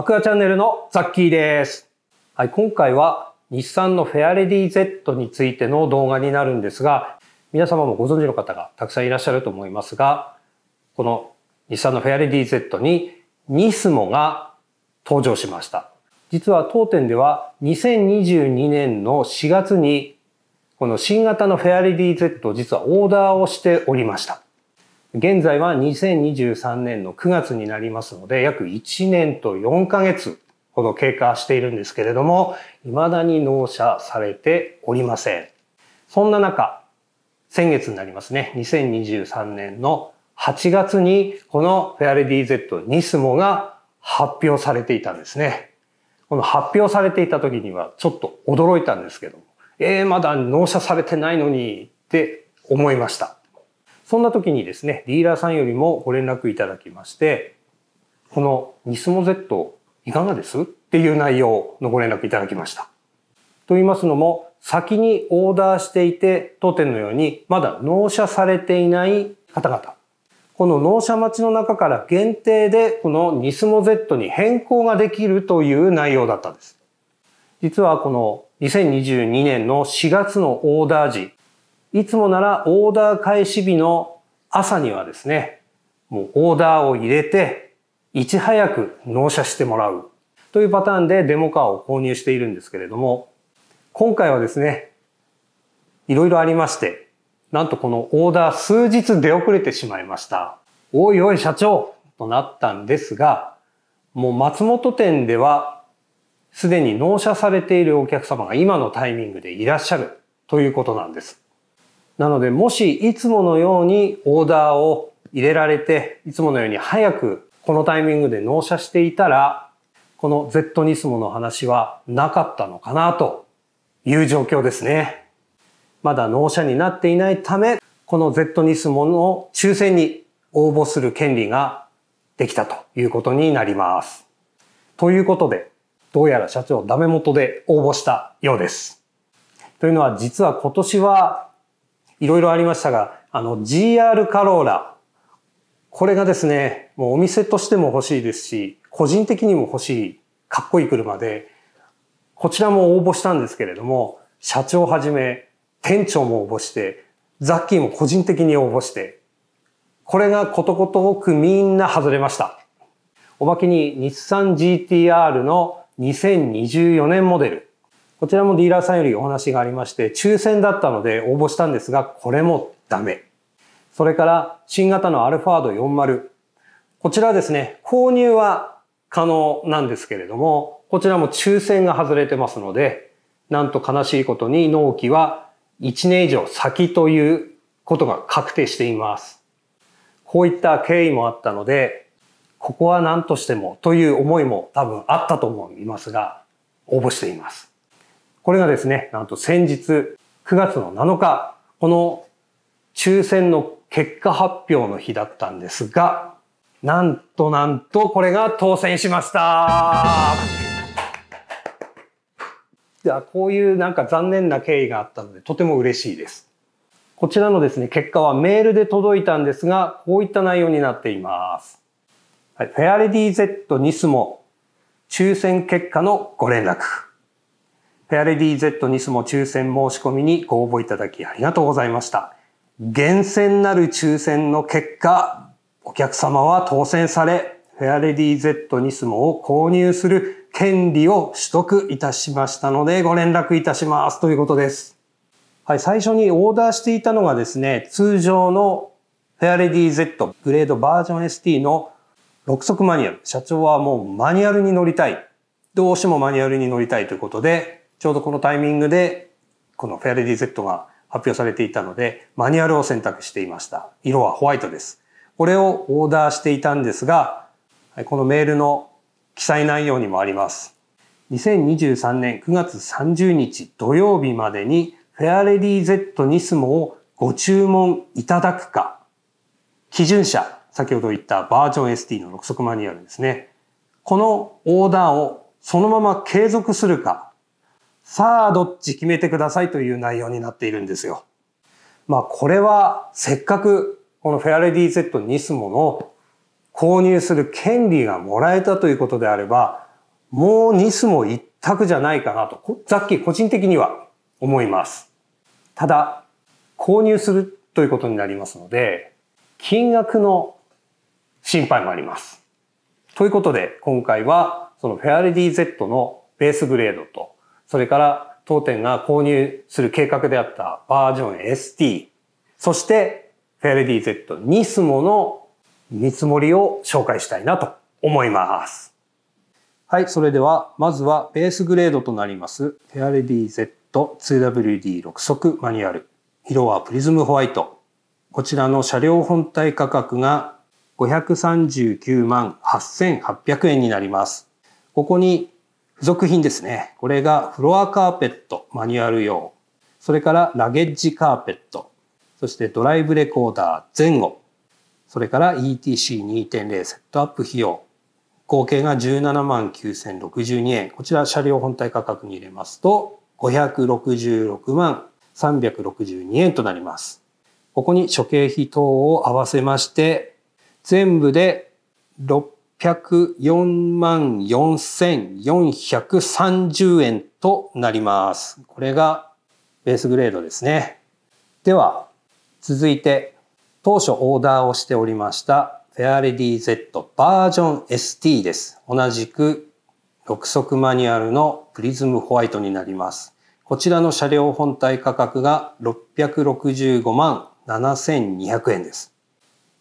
アクアチャンネルのザッキーです。はい、今回は日産のフェアレディ Z についての動画になるんですが、皆様もご存知の方がたくさんいらっしゃると思いますが、この日産のフェアレディ Z にニスモが登場しました。実は当店では2022年の4月にこの新型のフェアレディ Z を実はオーダーをしておりました。現在は2023年の9月になりますので、約1年と4ヶ月ほど経過しているんですけれども、未だに納車されておりません。そんな中、先月になりますね、2023年の8月にこのフェアレディ Z ニスモが発表されていたんですね。この発表されていた時にはちょっと驚いたんですけども、えー、まだ納車されてないのにって思いました。そんな時にですね、ディーラーさんよりもご連絡いただきまして、このニスモ Z いかがですっていう内容のご連絡いただきました。と言いますのも、先にオーダーしていて、当店のようにまだ納車されていない方々、この納車待ちの中から限定でこのニスモ Z に変更ができるという内容だったんです。実はこの2022年の4月のオーダー時、いつもならオーダー開始日の朝にはですね、もうオーダーを入れて、いち早く納車してもらうというパターンでデモカーを購入しているんですけれども、今回はですね、いろいろありまして、なんとこのオーダー数日出遅れてしまいました。おいおい社長となったんですが、もう松本店ではすでに納車されているお客様が今のタイミングでいらっしゃるということなんです。なので、もしいつものようにオーダーを入れられて、いつものように早くこのタイミングで納車していたら、この Z ニスモの話はなかったのかなという状況ですね。まだ納車になっていないため、この Z ニスモの抽選に応募する権利ができたということになります。ということで、どうやら社長ダメ元で応募したようです。というのは実は今年はいろいろありましたが、あの GR カローラ、これがですね、もうお店としても欲しいですし、個人的にも欲しい、かっこいい車で、こちらも応募したんですけれども、社長はじめ、店長も応募して、ザッキーも個人的に応募して、これがことごとくみんな外れました。おまけに日産 GTR の2024年モデル。こちらもディーラーさんよりお話がありまして、抽選だったので応募したんですが、これもダメ。それから、新型のアルファード40。こちらですね、購入は可能なんですけれども、こちらも抽選が外れてますので、なんと悲しいことに納期は1年以上先ということが確定しています。こういった経緯もあったので、ここは何としてもという思いも多分あったと思いますが、応募しています。これがですね、なんと先日9月の7日、この抽選の結果発表の日だったんですが、なんとなんとこれが当選しましたじゃあこういうなんか残念な経緯があったのでとても嬉しいです。こちらのですね、結果はメールで届いたんですが、こういった内容になっています。はい、フェアレディ Z ニスモ抽選結果のご連絡。フェアレディ Z ニスモ抽選申し込みにご応募いただきありがとうございました。厳選なる抽選の結果、お客様は当選され、フェアレディ Z ニスモを購入する権利を取得いたしましたのでご連絡いたしますということです。はい、最初にオーダーしていたのがですね、通常のフェアレディ Z グレードバージョン ST の6速マニュアル。社長はもうマニュアルに乗りたい。どうしてもマニュアルに乗りたいということで、ちょうどこのタイミングでこのフェアレディ Z が発表されていたのでマニュアルを選択していました。色はホワイトです。これをオーダーしていたんですがこのメールの記載内容にもあります。2023年9月30日土曜日までにフェアレディ Z ニスモをご注文いただくか基準者先ほど言ったバージョン ST の6速マニュアルですねこのオーダーをそのまま継続するかさあどっち決めてくださいという内容になっているんですよ。まあこれはせっかくこのフェアレディ Z ニスモの購入する権利がもらえたということであれば、もうニスモ一択じゃないかなと、ざっき個人的には思います。ただ、購入するということになりますので、金額の心配もあります。ということで、今回はそのフェアレディ Z のベースグレードとそれから当店が購入する計画であったバージョン ST、そしてフェアレディ Z ニスモの見積もりを紹介したいなと思います。はい、それではまずはベースグレードとなりますフェアレディ Z2WD6 足マニュアル。色はプリズムホワイト。こちらの車両本体価格が539万8800円になります。ここに付属品ですね。これがフロアカーペットマニュアル用。それからラゲッジカーペット。そしてドライブレコーダー前後。それから ETC2.0 セットアップ費用。合計が17万9062円。こちら車両本体価格に入れますと、566万362円となります。ここに諸経費等を合わせまして、全部で6 604万4430円となります。これがベースグレードですね。では、続いて当初オーダーをしておりましたフェアレディ Z バージョン ST です。同じく6速マニュアルのプリズムホワイトになります。こちらの車両本体価格が665万7200円です。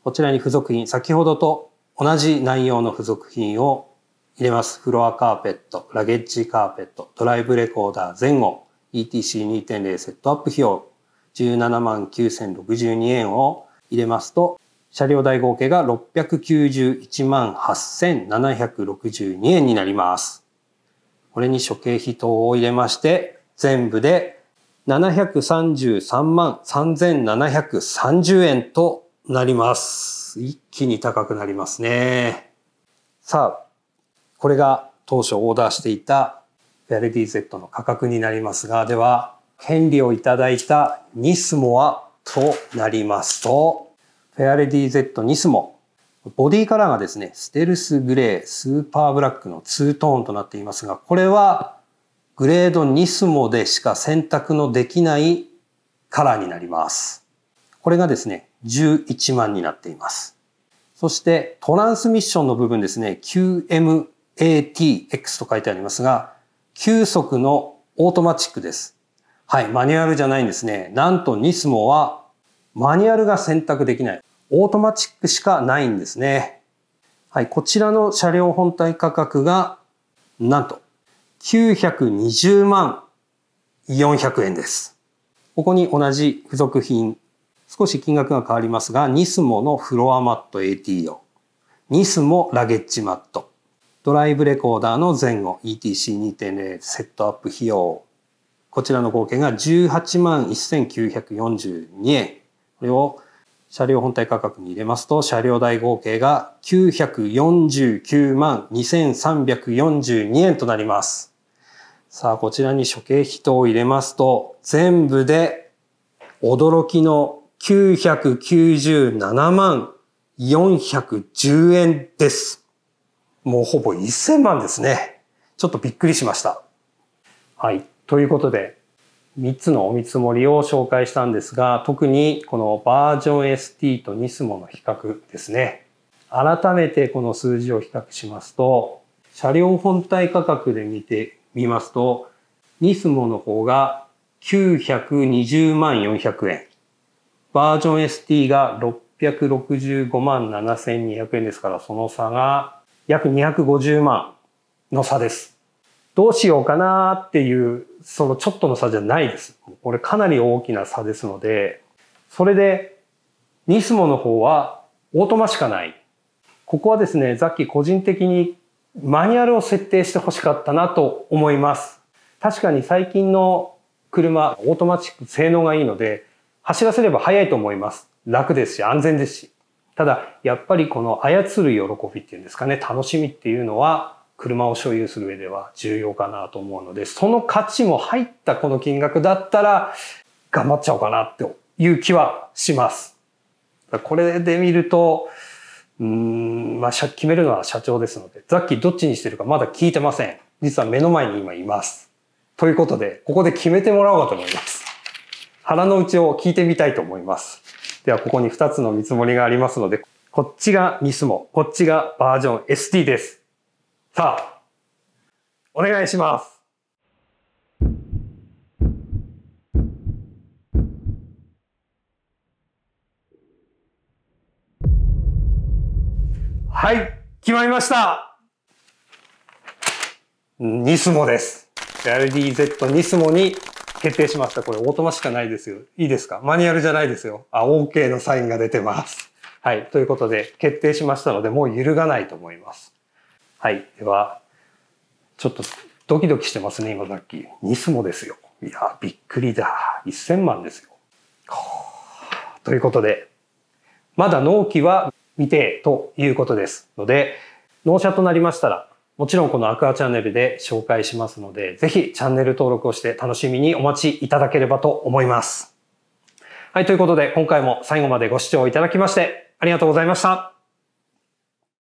こちらに付属品、先ほどと同じ内容の付属品を入れます。フロアカーペット、ラゲッジカーペット、ドライブレコーダー前後、ETC2.0 セットアップ費用、17万9062円を入れますと、車両代合計が691万8762円になります。これに諸経費等を入れまして、全部で733万3730円となります。一気に高くなりますね。さあ、これが当初オーダーしていたフェアレディ Z の価格になりますが、では、権利をいただいたニスモはとなりますと、フェアレディ Z ニスモ、ボディカラーがですね、ステルスグレー、スーパーブラックのツートーンとなっていますが、これはグレードニスモでしか選択のできないカラーになります。これがですね、11万になっています。そしてトランスミッションの部分ですね、QMATX と書いてありますが、9速のオートマチックです。はい、マニュアルじゃないんですね。なんとニスモはマニュアルが選択できない。オートマチックしかないんですね。はい、こちらの車両本体価格がなんと920万400円です。ここに同じ付属品少し金額が変わりますが、ニスモのフロアマット ATO、ニスモラゲッジマット、ドライブレコーダーの前後 ETC2.0 セットアップ費用、こちらの合計が18万1942円。これを車両本体価格に入れますと、車両代合計が949万2342円となります。さあ、こちらに諸経費等を入れますと、全部で驚きの997万410円です。もうほぼ1000万ですね。ちょっとびっくりしました。はい。ということで、3つのお見積もりを紹介したんですが、特にこのバージョン ST とニスモの比較ですね。改めてこの数字を比較しますと、車両本体価格で見てみますと、ニスモの方が920万400円。バージョン ST が665万7200円ですから、その差が約250万の差です。どうしようかなっていう、そのちょっとの差じゃないです。これかなり大きな差ですので、それで、ニスモの方はオートマしかない。ここはですね、さっき個人的にマニュアルを設定して欲しかったなと思います。確かに最近の車、オートマチック性能がいいので、走らせれば早いと思います。楽ですし、安全ですし。ただ、やっぱりこの操る喜びっていうんですかね、楽しみっていうのは、車を所有する上では重要かなと思うので、その価値も入ったこの金額だったら、頑張っちゃおうかなっていう気はします。これで見ると、うん、まあ、決めるのは社長ですので、さっきどっちにしてるかまだ聞いてません。実は目の前に今います。ということで、ここで決めてもらおうかと思います。腹の内を聞いてみたいと思います。では、ここに2つの見積もりがありますので、こっちがニスモ、こっちがバージョン ST です。さあ、お願いします。はい、決まりました。ニスモです。LDZ ニスモに決定しました。これ、オートマしかないですよ。いいですかマニュアルじゃないですよ。あ、OK のサインが出てます。はい。ということで、決定しましたので、もう揺るがないと思います。はい。では、ちょっとドキドキしてますね、今さっき。ニスモですよ。いや、びっくりだ。1000万ですよ。ということで、まだ納期は未定ということですので、納車となりましたら、もちろんこのアクアチャンネルで紹介しますので、ぜひチャンネル登録をして楽しみにお待ちいただければと思います。はい、ということで今回も最後までご視聴いただきましてありがとうございました。